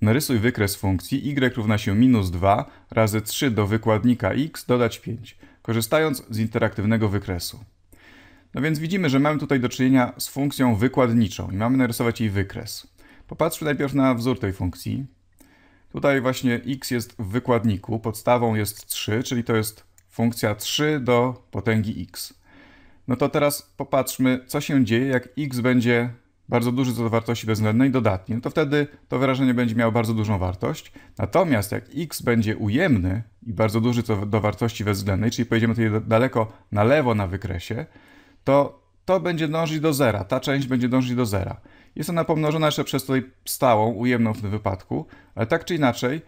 Narysuj wykres funkcji y równa się minus 2 razy 3 do wykładnika x dodać 5, korzystając z interaktywnego wykresu. No więc widzimy, że mamy tutaj do czynienia z funkcją wykładniczą i mamy narysować jej wykres. Popatrzmy najpierw na wzór tej funkcji. Tutaj właśnie x jest w wykładniku, podstawą jest 3, czyli to jest funkcja 3 do potęgi x. No to teraz popatrzmy, co się dzieje, jak x będzie bardzo duży co do wartości bezwzględnej dodatni, no to wtedy to wyrażenie będzie miało bardzo dużą wartość. Natomiast jak x będzie ujemny i bardzo duży co do wartości bezwzględnej, czyli pojedziemy tutaj daleko na lewo na wykresie, to to będzie dążyć do zera, ta część będzie dążyć do zera. Jest ona pomnożona jeszcze przez tutaj stałą, ujemną w tym wypadku, ale tak czy inaczej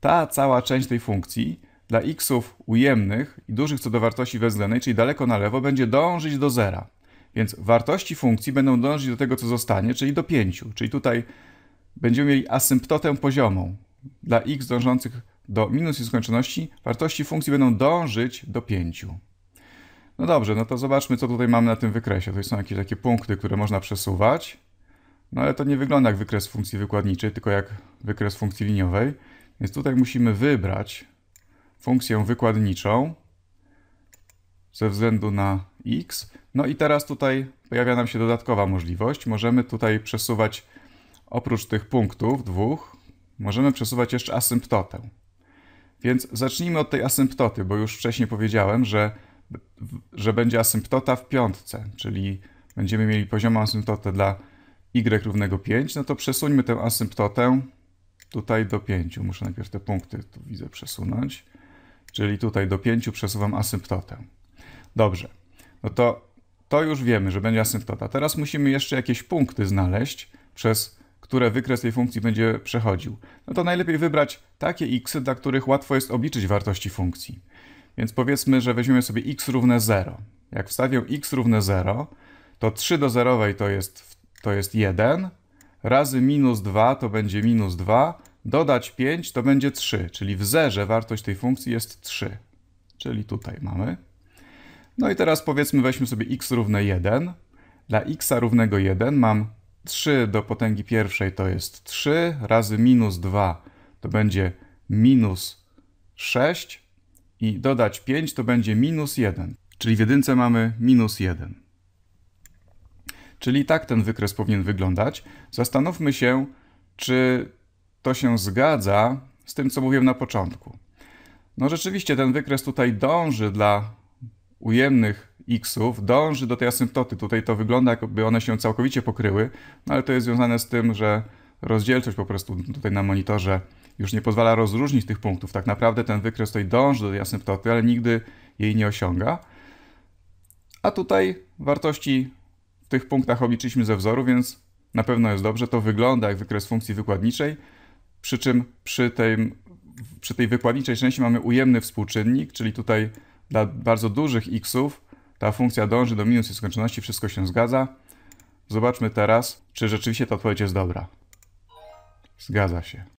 ta cała część tej funkcji dla xów ujemnych i dużych co do wartości bezwzględnej, czyli daleko na lewo, będzie dążyć do zera. Więc wartości funkcji będą dążyć do tego, co zostanie, czyli do 5. Czyli tutaj będziemy mieli asymptotę poziomą. Dla x dążących do minus nieskończoności wartości funkcji będą dążyć do 5. No dobrze, no to zobaczmy, co tutaj mamy na tym wykresie. To są jakieś takie punkty, które można przesuwać. No ale to nie wygląda jak wykres funkcji wykładniczej, tylko jak wykres funkcji liniowej. Więc tutaj musimy wybrać funkcję wykładniczą ze względu na X. No i teraz tutaj pojawia nam się dodatkowa możliwość. Możemy tutaj przesuwać oprócz tych punktów dwóch, możemy przesuwać jeszcze asymptotę. Więc zacznijmy od tej asymptoty, bo już wcześniej powiedziałem, że, że będzie asymptota w piątce, czyli będziemy mieli poziomą asymptotę dla y równego 5, no to przesuńmy tę asymptotę tutaj do 5. Muszę najpierw te punkty, tu widzę, przesunąć. Czyli tutaj do 5 przesuwam asymptotę. Dobrze no to to już wiemy, że będzie asymptota. Teraz musimy jeszcze jakieś punkty znaleźć, przez które wykres tej funkcji będzie przechodził. No to najlepiej wybrać takie x, dla których łatwo jest obliczyć wartości funkcji. Więc powiedzmy, że weźmiemy sobie x równe 0. Jak wstawię x równe 0, to 3 do 0 to jest, to jest 1, razy minus 2 to będzie minus 2, dodać 5 to będzie 3, czyli w zerze wartość tej funkcji jest 3. Czyli tutaj mamy. No i teraz powiedzmy weźmy sobie x równe 1. Dla x równego 1 mam 3 do potęgi pierwszej to jest 3 razy minus 2 to będzie minus 6 i dodać 5 to będzie minus 1. Czyli w jedynce mamy minus 1. Czyli tak ten wykres powinien wyglądać. Zastanówmy się, czy to się zgadza z tym, co mówiłem na początku. No rzeczywiście ten wykres tutaj dąży dla ujemnych xów dąży do tej asymptoty. Tutaj to wygląda, jakby one się całkowicie pokryły, no ale to jest związane z tym, że rozdzielczość po prostu tutaj na monitorze już nie pozwala rozróżnić tych punktów. Tak naprawdę ten wykres tutaj dąży do tej asymptoty, ale nigdy jej nie osiąga. A tutaj wartości w tych punktach obliczyliśmy ze wzoru, więc na pewno jest dobrze. To wygląda jak wykres funkcji wykładniczej, przy czym przy tej, przy tej wykładniczej części mamy ujemny współczynnik, czyli tutaj dla bardzo dużych xów ta funkcja dąży do minus nieskończoności, wszystko się zgadza. Zobaczmy teraz, czy rzeczywiście ta odpowiedź jest dobra. Zgadza się.